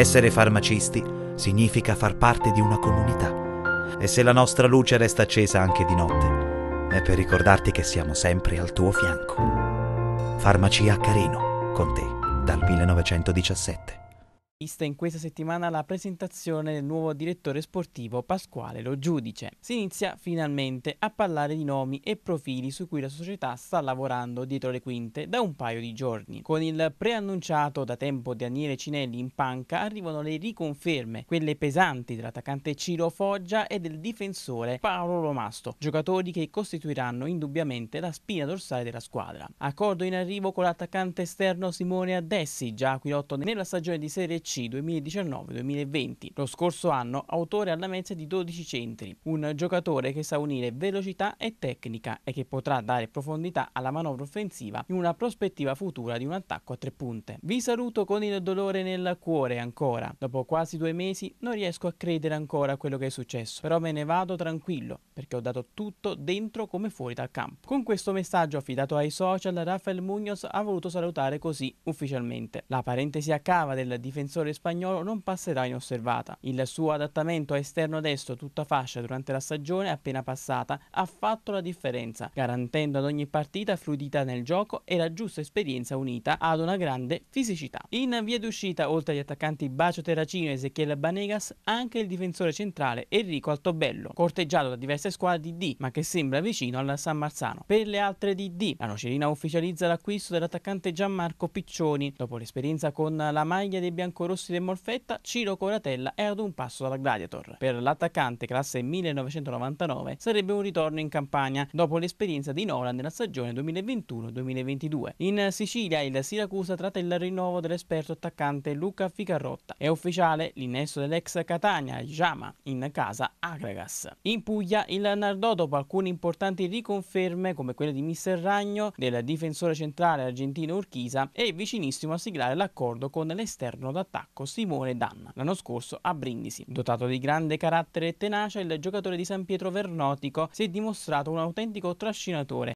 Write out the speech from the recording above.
Essere farmacisti significa far parte di una comunità. E se la nostra luce resta accesa anche di notte, è per ricordarti che siamo sempre al tuo fianco. Farmacia Carino, con te dal 1917 vista in questa settimana la presentazione del nuovo direttore sportivo Pasquale Lo Giudice. Si inizia finalmente a parlare di nomi e profili su cui la società sta lavorando dietro le quinte da un paio di giorni. Con il preannunciato da tempo di Daniele Cinelli in panca arrivano le riconferme, quelle pesanti dell'attaccante Ciro Foggia e del difensore Paolo Romasto, giocatori che costituiranno indubbiamente la spina dorsale della squadra. Accordo in arrivo con l'attaccante esterno Simone Adessi, già a Quilotto nella stagione di Serie C c 2019-2020, lo scorso anno autore alla mezza di 12 centri, un giocatore che sa unire velocità e tecnica e che potrà dare profondità alla manovra offensiva in una prospettiva futura di un attacco a tre punte. Vi saluto con il dolore nel cuore ancora. Dopo quasi due mesi non riesco a credere ancora a quello che è successo, però me ne vado tranquillo perché ho dato tutto dentro come fuori dal campo. Con questo messaggio affidato ai social, Rafael Munoz ha voluto salutare così ufficialmente. La parentesi a cava del difensore difensore spagnolo non passerà inosservata. Il suo adattamento a esterno destro tutta fascia durante la stagione appena passata ha fatto la differenza, garantendo ad ogni partita fluidità nel gioco e la giusta esperienza unita ad una grande fisicità. In via d'uscita, oltre agli attaccanti Bacio Terracino e Ezechiel Banegas, anche il difensore centrale Enrico Altobello, corteggiato da diverse squadre di D, ma che sembra vicino al San Marzano. Per le altre di D, la Nocerina ufficializza l'acquisto dell'attaccante Gianmarco Piccioni, dopo l'esperienza con la maglia dei biancorossi Rossi del Molfetta, Ciro Coratella è ad un passo dalla Gladiator. Per l'attaccante classe 1999 sarebbe un ritorno in campagna dopo l'esperienza di Nola nella stagione 2021-2022. In Sicilia il Siracusa tratta il rinnovo dell'esperto attaccante Luca Ficarrotta. È ufficiale l'innesso dell'ex Catania, Jama, in casa Agragas. In Puglia il Nardò dopo alcune importanti riconferme come quelle di Mister Ragno, del difensore centrale argentino Urchisa, è vicinissimo a siglare l'accordo con l'esterno d'attacco attacco Simone Danna, l'anno scorso a Brindisi. Dotato di grande carattere e tenacia, il giocatore di San Pietro Vernotico si è dimostrato un autentico trascinatore